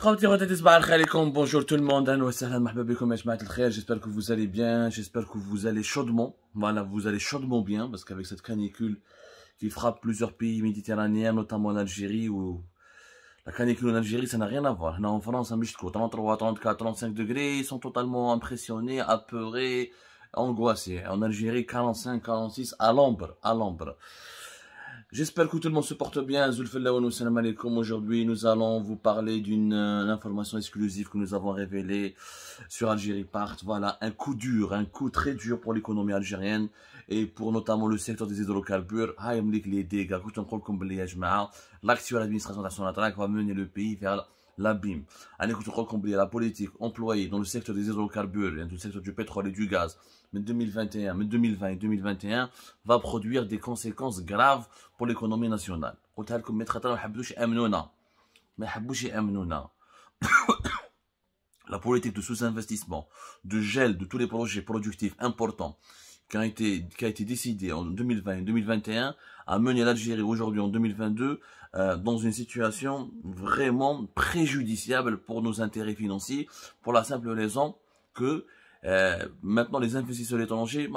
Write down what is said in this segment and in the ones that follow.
Bonjour tout le monde, j'espère que vous allez bien, j'espère que vous allez chaudement, voilà, vous allez chaudement bien, parce qu'avec cette canicule qui frappe plusieurs pays méditerranéens, notamment en Algérie, où la canicule en Algérie, ça n'a rien à voir. Là, en France, à 33, 34, 35 degrés, ils sont totalement impressionnés, apeurés, angoissés. En Algérie, 45, 46, à l'ombre, à l'ombre. J'espère que tout le monde se porte bien. Aujourd'hui, nous allons vous parler d'une euh, information exclusive que nous avons révélée sur Algérie Part. Voilà, un coup dur, un coup très dur pour l'économie algérienne et pour notamment le secteur des hydrocarbures. les dégâts. L'actuelle administration nationale va mener le pays vers l'abîme. à l'écoute la politique employée dans le secteur des hydrocarbures, dans le secteur du pétrole et du gaz, mais 2021, mais 2020 et 2021, va produire des conséquences graves pour l'économie nationale. La politique de sous-investissement, de gel de tous les projets productifs importants qui a été, décidé en 2020 et 2021 a mené l'Algérie aujourd'hui en 2022 euh, dans une situation vraiment préjudiciable pour nos intérêts financiers pour la simple raison que euh, maintenant les investisseurs étrangers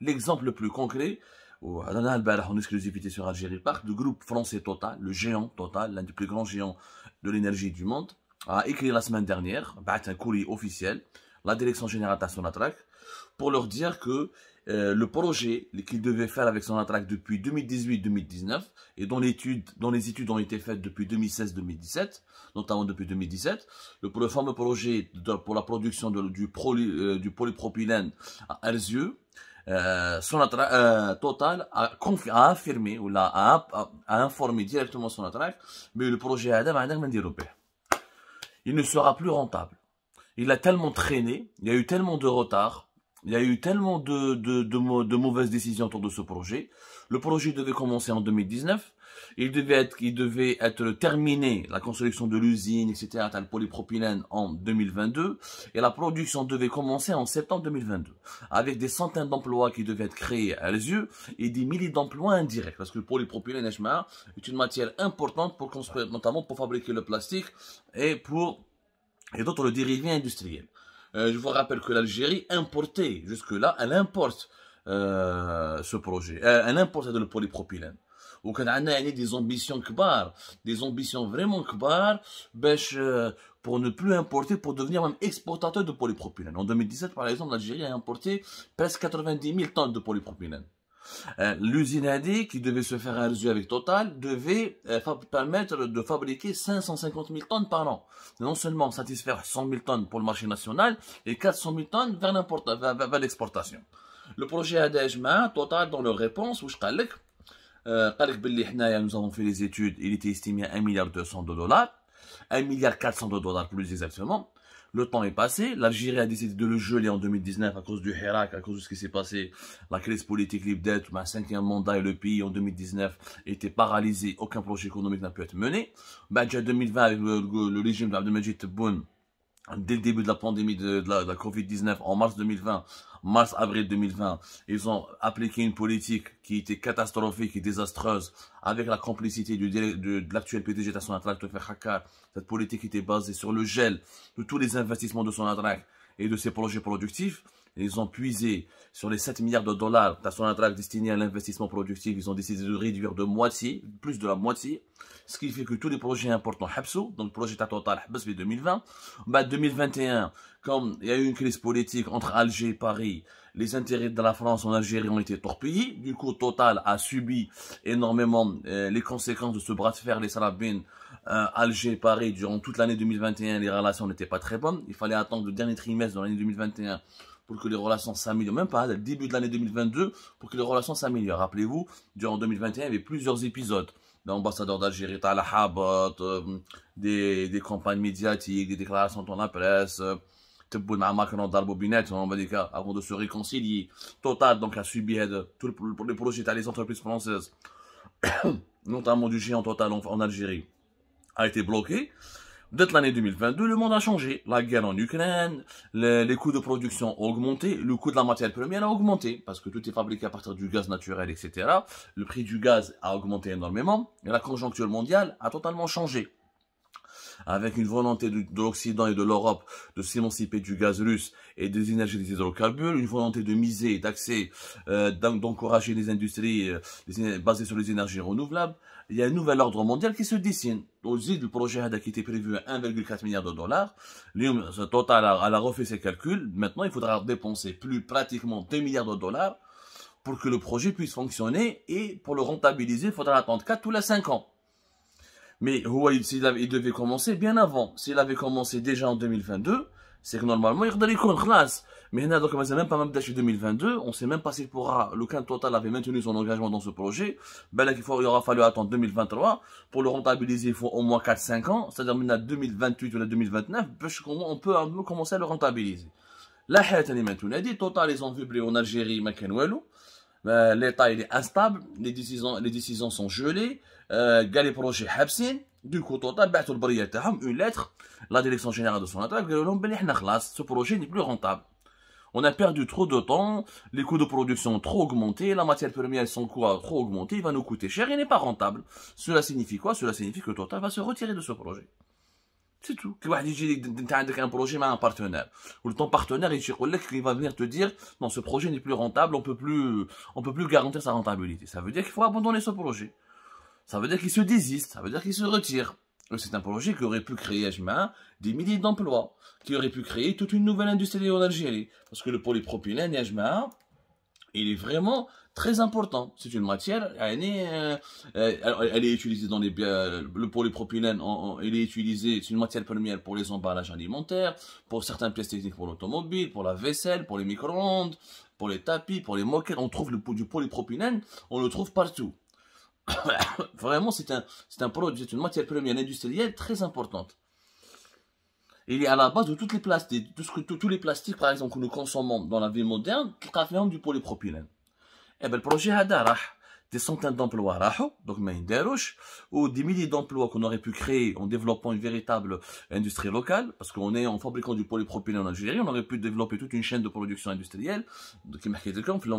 l'exemple le plus concret en exclusivité sur Algérie Park, le groupe français Total, le géant Total, l'un des plus grands géants de l'énergie du monde, a écrit la semaine dernière, un courrier officiel, la direction générale de pour leur dire que euh, le projet qu'il devait faire avec son depuis 2018-2019 et dont, dont, les études ont été faites depuis 2016-2017, notamment depuis 2017, le, fameux projet pour la production euh, du, polypropylène à Erzieux, euh, Total a, affirmé ou a, informé directement son mais le projet Adam développé. Il ne sera plus rentable il a tellement traîné, il y a eu tellement de retard, il y a eu tellement de, de, de, mauvaises décisions autour de ce projet. Le projet devait commencer en 2019. Il devait être, il devait être terminé, la construction de l'usine, etc., le polypropylène en 2022. Et la production devait commencer en septembre 2022. Avec des centaines d'emplois qui devaient être créés à yeux et des milliers d'emplois indirects. Parce que le polypropylène, est une matière importante pour construire, notamment pour fabriquer le plastique et pour et d'autres le dérivé industriel. Euh, je vous rappelle que l'Algérie importait, jusque-là, elle importe euh, ce projet, euh, elle importe de le polypropylène. qu'elle a des ambitions kbar, des ambitions vraiment Kbar, pour ne plus importer pour devenir même exportateur de polypropylène en 2017 par exemple l'Algérie a importé presque 90 000 tonnes de polypropylène euh, l'usine hadi qui devait se faire résultat avec Total, devait euh, permettre de fabriquer 550 000 tonnes par an. Non seulement satisfaire 100 000 tonnes pour le marché national et 400 000 tonnes vers l'exportation. Le projet ADHMA, Total, dans leur réponse, où je euh, nous avons fait les études, il était estimé à 1,2 milliard de dollars, 1 milliard de dollars plus exactement. Le temps est passé. L'Algérie a décidé de le geler en 2019 à cause du Hirak, à cause de ce qui s'est passé. La crise politique libre d'être, ma cinquième mandat et le pays en 2019 était paralysé. Aucun projet économique n'a pu être mené. déjà 2020 avec le, régime d'Abdelmajid Tebboune dès le début de la pandémie de, la, Covid-19, en mars 2020, mars-avril 2020, ils ont appliqué une politique qui était catastrophique et désastreuse avec la complicité de, l'actuel PDG de son de Hakkar, Cette politique était basée sur le gel de tous les investissements de son et de ses projets productifs. Ils ont puisé sur les 7 milliards de dollars destinés à l'investissement productif, ils ont décidé de réduire de moitié, plus de la moitié, ce qui fait que tous les projets importants Hapsou, donc le projet Total Habs 2020, En 2021, comme il y a eu une crise politique entre Alger et Paris, les intérêts de la France en Algérie ont été torpillés, du coup Total a subi énormément euh, les conséquences de ce bras de fer, les salabines, euh, Alger Alger, Paris, durant toute l'année 2021, les relations n'étaient pas très bonnes, il fallait attendre le dernier trimestre de l'année 2021 pour que les relations s'améliorent, même pas, hein, dès le début de l'année 2022, pour que les relations s'améliorent. Rappelez-vous, durant 2021, il y avait plusieurs épisodes L'ambassadeur d'Algérie, Talahabat, euh, des, campagnes médiatiques, des déclarations dans la presse, euh, dire avant de se réconcilier. Total, donc, a subi tous les projets les entreprises françaises, notamment du géant Total en Algérie, a été bloqué dès l'année 2022, le monde a changé. La guerre en Ukraine, les, coûts de production ont augmenté, le coût de la matière première a augmenté, parce que tout est fabriqué à partir du gaz naturel, etc. Le prix du gaz a augmenté énormément, et la conjoncture mondiale a totalement changé avec une volonté de, l'Occident et de l'Europe de s'émanciper du gaz russe et des énergies des hydrocarbures, une volonté de miser, et euh, d'encourager les industries euh, basées sur les énergies renouvelables, il y a un nouvel ordre mondial qui se dessine. Au du projet Hada qui était prévu à 1,4 milliard de dollars, Total a, a refait ses calculs, maintenant il faudra dépenser plus pratiquement 2 milliards de dollars pour que le projet puisse fonctionner et pour le rentabiliser, il faudra attendre 4 ou 5 ans. Mais s'il il devait commencer bien avant, s'il avait commencé déjà en 2022, c'est que normalement, il y a Mais il donc, sont même pas même 2022, on sait même pas s'il pourra, le total avait maintenu son engagement dans ce projet. Ben il, faut, il aura fallu attendre 2023. Pour le rentabiliser, il faut au moins 4-5 ans. C'est-à-dire, maintenant, 2028 ou 2029, ben, on peut commencer à le rentabiliser. La a dit Total, ils ont vu en Algérie, euh, L'État, il est instable. Les décisions, les décisions sont gelées. قال لي Habsin, حابسين coup Total بعثوا البريه تاعهم اون لاتر لا ديريكسيون جينيرال دو son قالوا لهم بلي حنا خلاص ce projet n'est plus rentable. On a perdu trop de temps, les coûts de production trop augmentés, la matière première, son coût a trop augmenté, il va nous coûter cher, il n'est pas rentable. Cela signifie quoi Cela signifie que Total va se retirer de ce projet. C'est tout. Quand un projet mais un partenaire, ou le ton partenaire, il va venir te dire, non, ce projet n'est plus rentable, on peut plus, on peut plus garantir sa rentabilité. Ça veut dire qu'il faut abandonner ce projet ça veut dire qu'il se désiste, ça veut dire qu'il se retire. C'est un projet qui aurait pu créer, à des milliers d'emplois, qui aurait pu créer toute une nouvelle industrie en Algérie. Parce que le polypropylène, à il est vraiment très important. C'est une matière, elle est, euh, euh, utilisée dans les euh, le polypropylène, il est utilisé, c'est une matière première pour les emballages alimentaires, pour certaines pièces techniques pour l'automobile, pour la vaisselle, pour les micro-ondes, pour les tapis, pour les moquettes. On trouve le, du polypropylène, on le trouve partout. Vraiment, c'est un, un produit, c'est une matière première industrielle très importante. Il est à la base de toutes les plastiques, tous les plastiques, par exemple, que nous consommons dans la vie moderne, qui du polypropylène. Et eh bien, le projet Hadarah, des centaines d'emplois donc ou des milliers d'emplois qu'on aurait pu créer en développant une véritable industrie locale, parce qu'on est en fabriquant du polypropylène en Algérie, on aurait pu développer toute une chaîne de production industrielle, qui marquait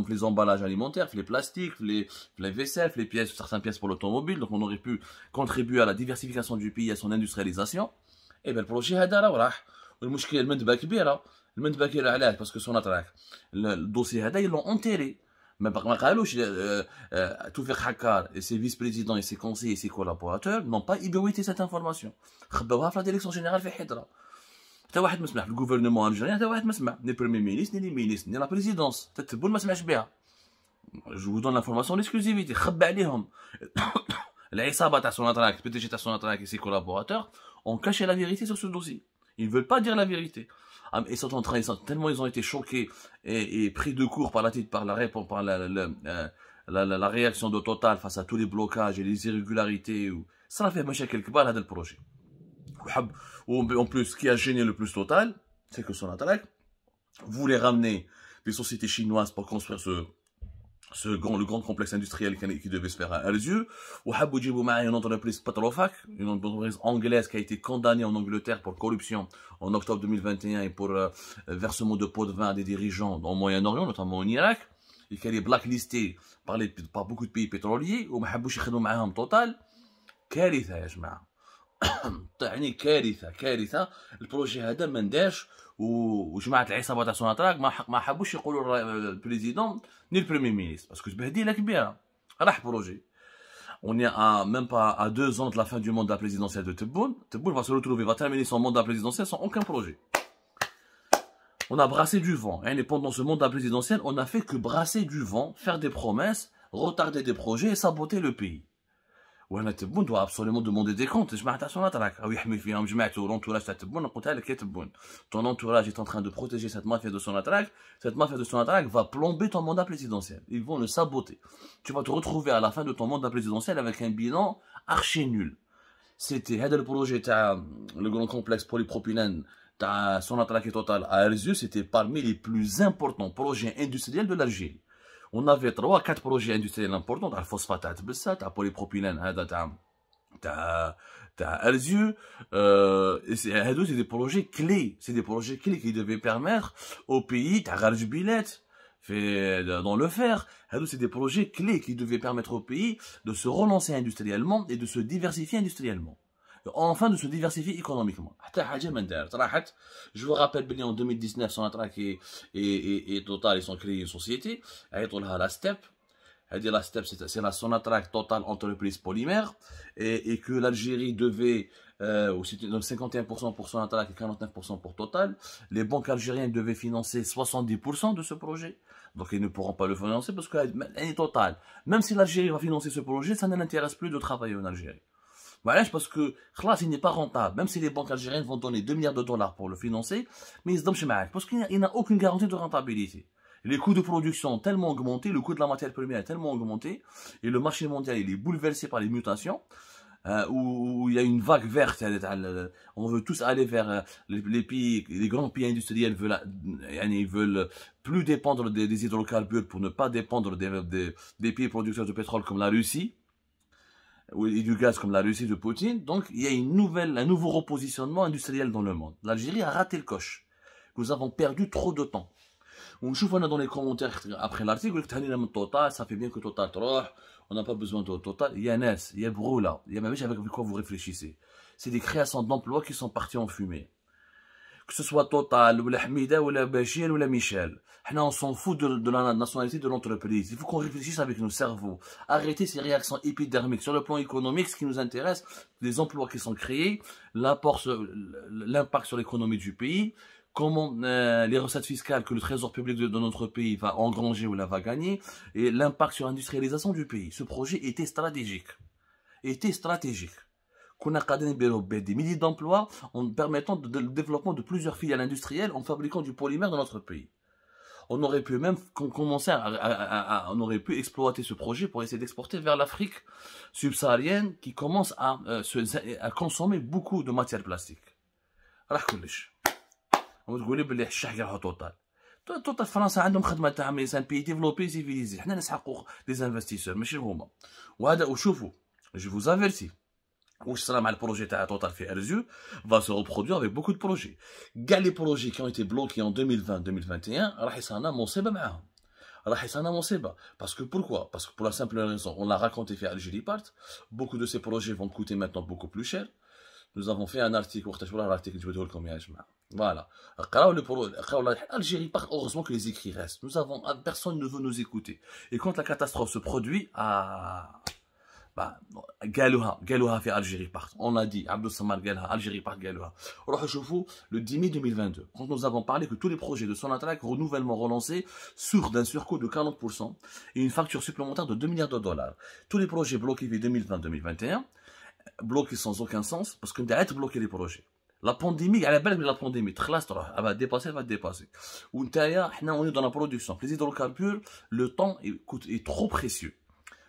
les emballages alimentaires, les plastiques, les, les vaisselles, les pièces, certaines pièces pour l'automobile, donc on aurait pu contribuer à la diversification du pays, à son industrialisation. Et eh bien le projet هذا راه والمشكله المندبه parce que que son le le dossier, هذا ils l'ont enterré mais par contre, tous euh, euh tout faire ses vice-présidents et ses conseillers et ses collaborateurs n'ont pas ébruité cette information. Khabbawaf, la direction générale fait Hydra. Le gouvernement algérien, ni le premier ministre, ni les ministres, ni la présidence. Je vous donne l'information en exclusivité. Les Sabat à son attaque, PTG à son attaque et ses collaborateurs ont caché la vérité sur ce dossier. Ils ne veulent pas dire la vérité. Ah, ils sont en train, ils sont, tellement ils ont été choqués et, pris de court par la par la réponse, par la, la, réaction de Total face à tous les blocages et les irrégularités. Ou, ça a fait machin quelque part là, le projet. En plus, ce qui a gêné le plus Total, c'est que son attaque voulait ramener des sociétés chinoises pour construire ce, le grand complexe industriel qui devait se faire à Alzieux. Wahab Oujibouma, une entreprise Petrofac, une entreprise anglaise qui a été condamnée en Angleterre pour corruption en octobre 2021 et pour versement de pots de vin à des dirigeants au Moyen-Orient, notamment en Irak, et qui est blacklistée par, les, par beaucoup de pays pétroliers. Ou Mahab en total. كارثة يا le projet le كارثة البروجي هذا ما نداش وجماعة العصابة تاع سوناتراك ما حبوش يقولوا président ni le Premier ministre. Parce que je dis, là, bien, Rah projet. On n'est même pas à deux ans de la fin du mandat présidentiel de Tebboune. Tebboune va se retrouver, va terminer son mandat présidentiel sans aucun projet. On a brassé du vent. Hein, et pendant ce mandat présidentiel, on n'a fait que brasser du vent, faire des promesses, retarder des projets et saboter le pays tu dois absolument demander des comptes. je m'attends à son تاع ah entourage est en train de protéger cette mafia de son attaque cette mafia de son attaque va plomber ton mandat présidentiel ils vont le saboter tu vas te retrouver à la fin de ton mandat présidentiel avec un bilan archi nul c'était projet, euh, le grand complexe polypropylène son Sonatrach totale Total à Erzur. c'était parmi les plus importants projets industriels de l'Algérie on avait 3 quatre projets industriels importants, dans le phosphatate, le polypropylène, تاع تاع Arzieu euh هادو سي دي بروجي كلي سي دي بروجي كلي qui devaient permettre au pays تاع غرج بيلات fait dans le fer هادو c'est des projets clés qui devaient permettre au pays de se relancer industriellement et de se diversifier industriellement enfin de se diversifier économiquement. Je vous rappelle en 2019, Sonatrach et, est et, Total ils ont créé une société, la STEP. La STEP, c'est la Sonatrach Total Entreprise Polymère, et, et que l'Algérie devait euh, 51% pour Sonatrach et 49% pour Total. Les banques algériennes devaient financer 70% de ce projet. Donc ils ne pourront pas le financer parce qu'elle est totale. Même si l'Algérie va financer ce projet, ça ne l'intéresse plus de travailler en Algérie parce bah, que là, il n'est pas rentable. Même si les banques algériennes vont donner 2 milliards de dollars pour le financer, mais ils se Parce qu'il n'a aucune garantie de rentabilité. Les coûts de production ont tellement augmenté, le coût de la matière première a tellement augmenté, et le marché mondial il est bouleversé par les mutations, euh, où, il y a une vague verte. On veut tous aller vers euh, les, les grands pays industriels veulent, euh, ils veulent plus dépendre des, des hydrocarbures pour ne pas dépendre des, des pays producteurs de pétrole comme la Russie et du gaz comme la Russie de Poutine. Donc, il y a une nouvelle, un nouveau repositionnement industriel dans le monde. L'Algérie a raté le coche. Nous avons perdu trop de temps. On trouve dans les commentaires après l'article Total, ça fait bien que Total on n'a pas besoin de Total. Il y a NES, il y a Broula, il y a même avec quoi vous réfléchissez. C'est des créations d'emplois qui sont partis en fumée que ce soit Total ou la Hamida ou la Bachir ou la Michel. On s'en fout de, la nationalité de l'entreprise. Il faut qu'on réfléchisse avec nos cerveaux. Arrêtez ces réactions épidermiques. Sur le plan économique, ce qui nous intéresse, les emplois qui sont créés, l'impact sur l'économie du pays, comment euh, les recettes fiscales que le trésor public de, de, notre pays va engranger ou la va gagner, et l'impact sur l'industrialisation du pays. Ce projet était stratégique. Était stratégique qu'on ben des milliers d'emplois en permettant le développement de plusieurs filiales industrielles en fabriquant du polymère dans notre pays. On aurait pu même commencer à, on aurait pu exploiter ce projet pour essayer d'exporter vers l'Afrique subsaharienne qui commence à, euh, consommer beaucoup de matières plastiques. On vous فرنسا تاع al projet à Total RZU, va se reproduire avec beaucoup de projets. Gars les projets qui ont été bloqués en 2020-2021, Rahisana Monseba Maham. Rahisana Monseba. Parce que pourquoi Parce que pour la simple raison, on l'a raconté fait Algérie Part, beaucoup de ces projets vont coûter maintenant beaucoup plus cher. Nous avons fait un article, l'article du Voilà. Algérie Part, heureusement que les écrits restent. Nous avons, personne ne veut nous écouter. Et quand la catastrophe se produit, à... Ah, bah, Algérie part. On l'a dit, Abdou Samar Algérie part Alors je vous le 10 mai 2022, quand nous avons parlé que tous les projets de son attaque renouvellement relancés sur d'un surcoût de 40% et une facture supplémentaire de 2 milliards de dollars. Tous les projets bloqués depuis 2020-2021, bloqués sans aucun sens, parce qu'on doit être bloquer les projets. La pandémie, elle est belle, mais la pandémie, elle va dépasser, elle va dépasser. Hein, on est dans la production. Les hydrocarbures, le temps est trop précieux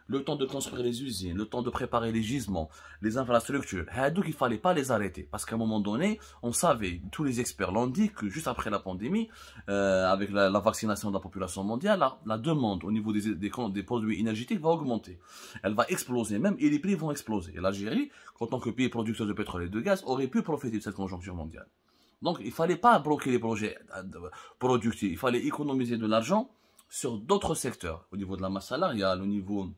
le temps de construire les usines, le temps de préparer les gisements, les infrastructures. Donc il ne fallait pas les arrêter parce qu'à un moment donné, on savait, tous les experts l'ont dit, que juste après la pandémie, euh, avec la, vaccination de la population mondiale, la, demande au niveau des, des, des, produits énergétiques va augmenter. Elle va exploser même et les prix vont exploser. Et l'Algérie, en tant que pays producteur de pétrole et de gaz, aurait pu profiter de cette conjoncture mondiale. Donc il ne fallait pas bloquer les projets euh, productifs, il fallait économiser de l'argent sur d'autres secteurs. Au niveau de la masse salariale, au niveau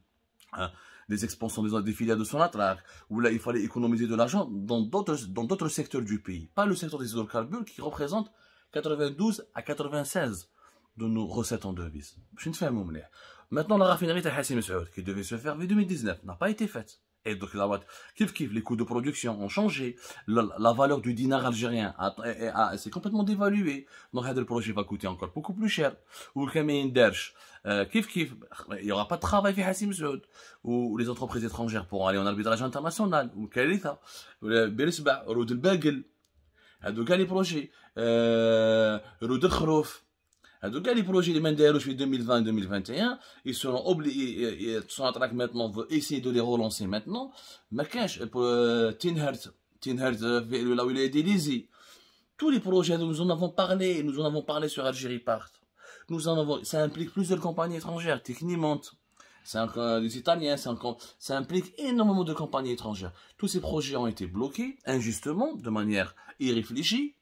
Hein. des expansions des, filières de de Sonatrach, où là, il fallait économiser de l'argent dans d'autres secteurs du pays. Pas le secteur des hydrocarbures qui représente 92 à 96 de nos recettes en devises. je ne Maintenant, la raffinerie de Hassim qui devait se faire en 2019 n'a pas été faite. Kif kif, les coûts de production ont changé. La, valeur du dinar algérien s'est complètement dévaluée. Donc, le projet va coûter encore beaucoup plus cher. Ou le Kamein Dersh, euh, il n'y aura pas de travail fait Hassim Ou les entreprises étrangères pourront aller en arbitrage international. Ou Kalitha, Belisba, Roud el Bagel. Hadouka les projets. Euh, Roud el en tout les projets de Menderos depuis 2020 2021, ils seront obligés, ils sont en train maintenant, essayer de les relancer maintenant. Mais quest euh, Tinhert, euh, là où il est délisé. Tous les projets dont nous en avons parlé, nous en avons parlé sur Algérie Part. Nous en avons, ça implique plusieurs compagnies étrangères, Technimont, les euh, Italiens, ça implique énormément de compagnies étrangères. Tous ces projets ont été bloqués, injustement, de manière irréfléchie.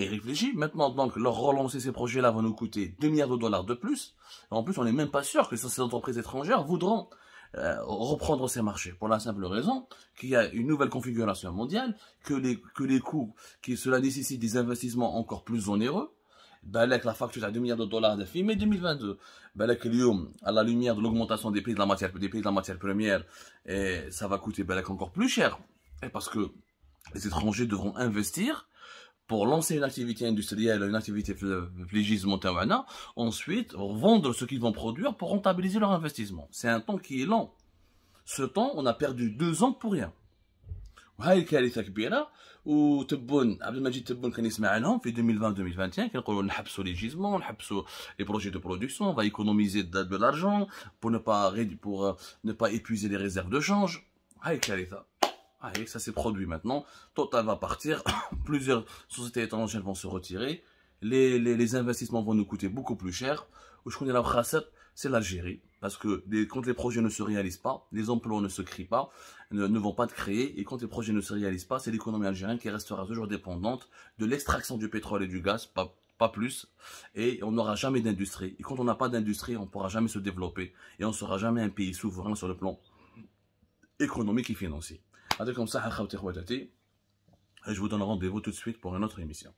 Et réfléchis, maintenant donc, leur relancer ces projets-là va nous coûter 2 milliards de dollars de plus. en plus, on n'est même pas sûr que ces entreprises étrangères voudront euh, reprendre ces marchés pour la simple raison qu'il y a une nouvelle configuration mondiale, que les, que les coûts, que cela nécessite des investissements encore plus onéreux. avec la facture à 2 milliards de dollars de Mais 2022. avec Lyon, à la lumière de l'augmentation des prix de la matière, des prix de la matière première, et ça va coûter encore plus cher. Et parce que les étrangers devront investir pour lancer une activité industrielle, une activité flégisme ensuite vendre ce qu'ils vont produire pour rentabiliser leur investissement. C'est un temps qui est lent. Ce temps, on a perdu deux ans pour rien. وهاي الكارثه كبيره وتبون عبد المجيد تبون كان يسمع لهم في 2020 2021 كنقولوا نحبسوا لي جيزمون نحبسوا لي بروجي دو برودكسيون فا ايكونوميزي دو لارجون pour ne pas بور نو با de لي ريزيرف دو شونج هاي الكارثه Allez, ça s'est produit maintenant. Total va partir. Plusieurs sociétés étrangères vont se retirer. Les, investissements vont nous coûter beaucoup plus cher. Je connais la c'est l'Algérie. Parce que quand les projets ne se réalisent pas, les emplois ne se créent pas, ne, vont pas être créés. Et quand les projets ne se réalisent pas, c'est l'économie algérienne qui restera toujours dépendante de l'extraction du pétrole et du gaz, pas, pas plus. Et on n'aura jamais d'industrie. Et quand on n'a pas d'industrie, on ne pourra jamais se développer. Et on ne sera jamais un pays souverain sur le plan économique et financier comme ça, et Je vous donne rendez-vous tout de suite pour une autre émission.